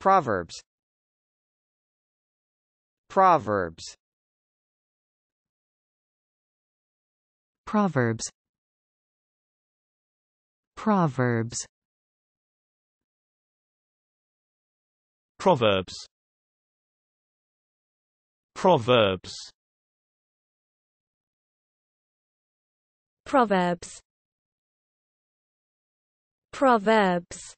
Proverbs Proverbs Proverbs Proverbs Proverbs Proverbs Proverbs Proverbs